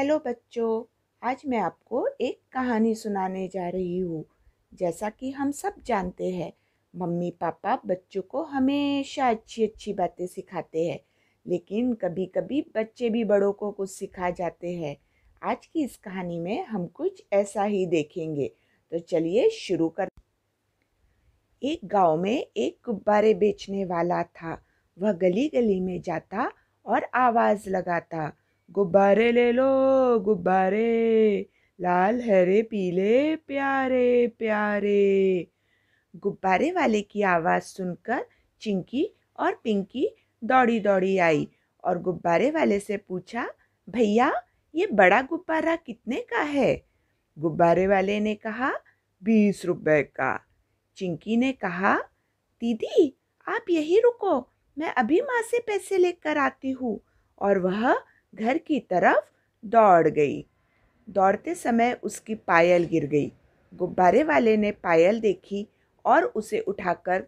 hello बच्चों आज मैं आपको एक कहानी सुनाने जा रही हूँ जैसा कि हम सब जानते हैं मम्मी पापा बच्चों को हमेशा अच्छी अच्छी बातें सिखाते हैं लेकिन कभी कभी बच्चे भी बड़ों को कुछ सिखा जाते हैं आज की इस कहानी में हम कुछ ऐसा ही देखेंगे तो चलिए शुरू कर एक गांव में एक गुब्बारे बेचने वाला था वह गली गली में जाता और आवाज़ लगाता गुब्बारे ले लो गुब्बारे लाल हरे पीले प्यारे प्यारे गुब्बारे वाले की आवाज़ सुनकर चिंकी और पिंकी दौड़ी दौड़ी आई और गुब्बारे वाले से पूछा भैया ये बड़ा गुब्बारा कितने का है गुब्बारे वाले ने कहा बीस रुपए का चिंकी ने कहा दीदी आप यही रुको मैं अभी माँ से पैसे लेकर आती हूँ और वह घर की तरफ दौड़ गई दौड़ते समय उसकी पायल गिर गई गुब्बारे वाले ने पायल देखी और उसे उठाकर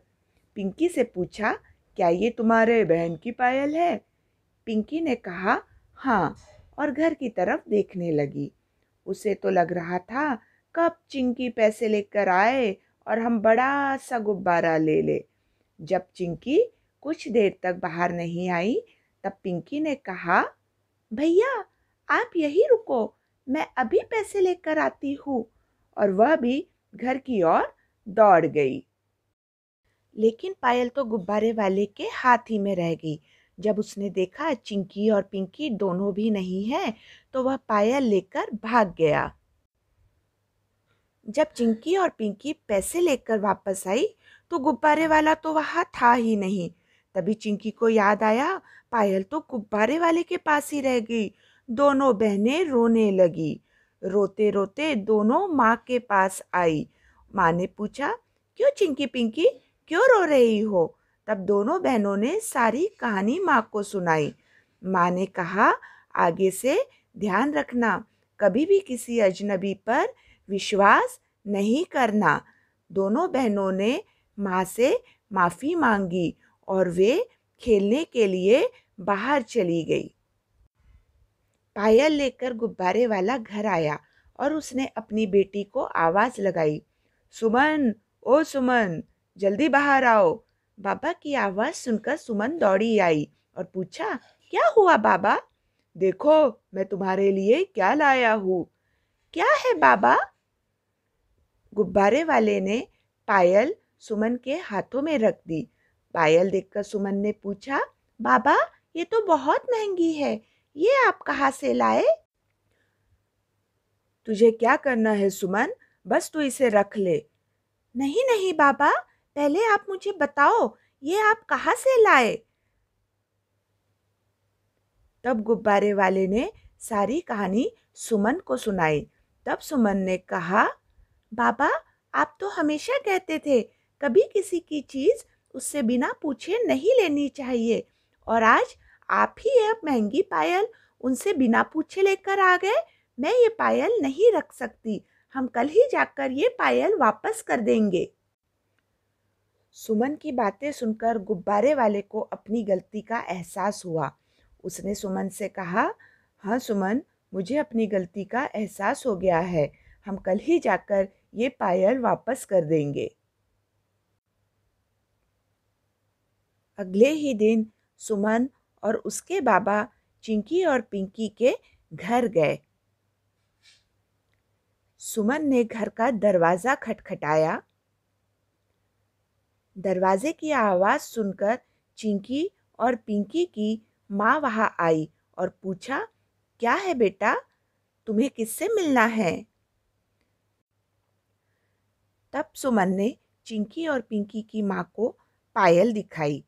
पिंकी से पूछा क्या ये तुम्हारे बहन की पायल है पिंकी ने कहा हाँ और घर की तरफ देखने लगी उसे तो लग रहा था कब चिंकी पैसे लेकर आए और हम बड़ा सा गुब्बारा ले ले जब चिंकी कुछ देर तक बाहर नहीं आई तब पिंकी ने कहा भैया आप यही रुको मैं अभी पैसे लेकर आती हूँ और वह भी घर की ओर दौड़ गई लेकिन पायल तो गुब्बारे वाले के हाथ ही में रह गई जब उसने देखा चिंकी और पिंकी दोनों भी नहीं है तो वह पायल लेकर भाग गया जब चिंकी और पिंकी पैसे लेकर वापस आई तो गुब्बारे वाला तो वहाँ था ही नहीं तभी चिंकी को याद आया पायल तो गुब्बारे वाले के पास ही रह गई दोनों बहनें रोने लगी रोते रोते दोनों माँ के पास आई माँ ने पूछा क्यों चिंकी पिंकी क्यों रो रही हो तब दोनों बहनों ने सारी कहानी माँ को सुनाई माँ ने कहा आगे से ध्यान रखना कभी भी किसी अजनबी पर विश्वास नहीं करना दोनों बहनों ने माँ से माफ़ी मांगी और वे खेलने के लिए बाहर चली गई पायल लेकर गुब्बारे वाला घर आया और उसने अपनी बेटी को आवाज़ लगाई सुमन ओ सुमन जल्दी बाहर आओ बाबा की आवाज़ सुनकर सुमन दौड़ी आई और पूछा क्या हुआ बाबा देखो मैं तुम्हारे लिए क्या लाया हूँ क्या है बाबा गुब्बारे वाले ने पायल सुमन के हाथों में रख दी पायल देखकर सुमन ने पूछा बाबा ये तो बहुत महंगी है ये आप कहाँ से लाए तुझे क्या करना है सुमन बस तू इसे रख ले नहीं नहीं बाबा पहले आप मुझे बताओ ये आप कहाँ से लाए तब गुब्बारे वाले ने सारी कहानी सुमन को सुनाई तब सुमन ने कहा बाबा आप तो हमेशा कहते थे कभी किसी की चीज़ उससे बिना पूछे नहीं लेनी चाहिए और आज आप ही यह महंगी पायल उनसे बिना पूछे लेकर आ गए मैं ये पायल नहीं रख सकती हम कल ही जाकर ये पायल वापस कर देंगे सुमन की बातें सुनकर गुब्बारे वाले को अपनी गलती का एहसास हुआ उसने सुमन से कहा हाँ सुमन मुझे अपनी गलती का एहसास हो गया है हम कल ही जाकर ये पायल वापस कर देंगे अगले ही दिन सुमन और उसके बाबा चिंकी और पिंकी के घर गए सुमन ने घर का दरवाज़ा खटखटाया दरवाजे की आवाज़ सुनकर चिंकी और पिंकी की माँ वहाँ आई और पूछा क्या है बेटा तुम्हें किससे मिलना है तब सुमन ने चिंकी और पिंकी की माँ को पायल दिखाई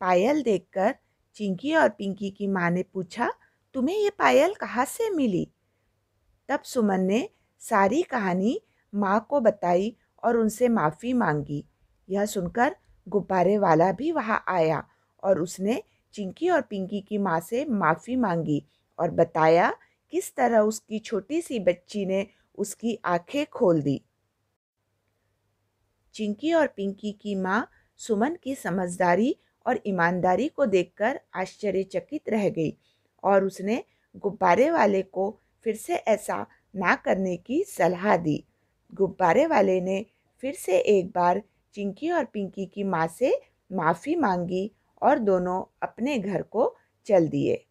पायल देखकर चिंकी और पिंकी की माँ ने पूछा तुम्हें ये पायल कहाँ से मिली तब सुमन ने सारी कहानी माँ को बताई और उनसे माफ़ी मांगी यह सुनकर गुब्बारे वाला भी वहाँ आया और उसने चिंकी और पिंकी की माँ से माफ़ी मांगी और बताया किस तरह उसकी छोटी सी बच्ची ने उसकी आंखें खोल दी चिंकी और पिंकी की माँ सुमन की समझदारी और ईमानदारी को देखकर आश्चर्यचकित रह गई और उसने गुब्बारे वाले को फिर से ऐसा ना करने की सलाह दी गुब्बारे वाले ने फिर से एक बार चिंकी और पिंकी की माँ से माफ़ी मांगी और दोनों अपने घर को चल दिए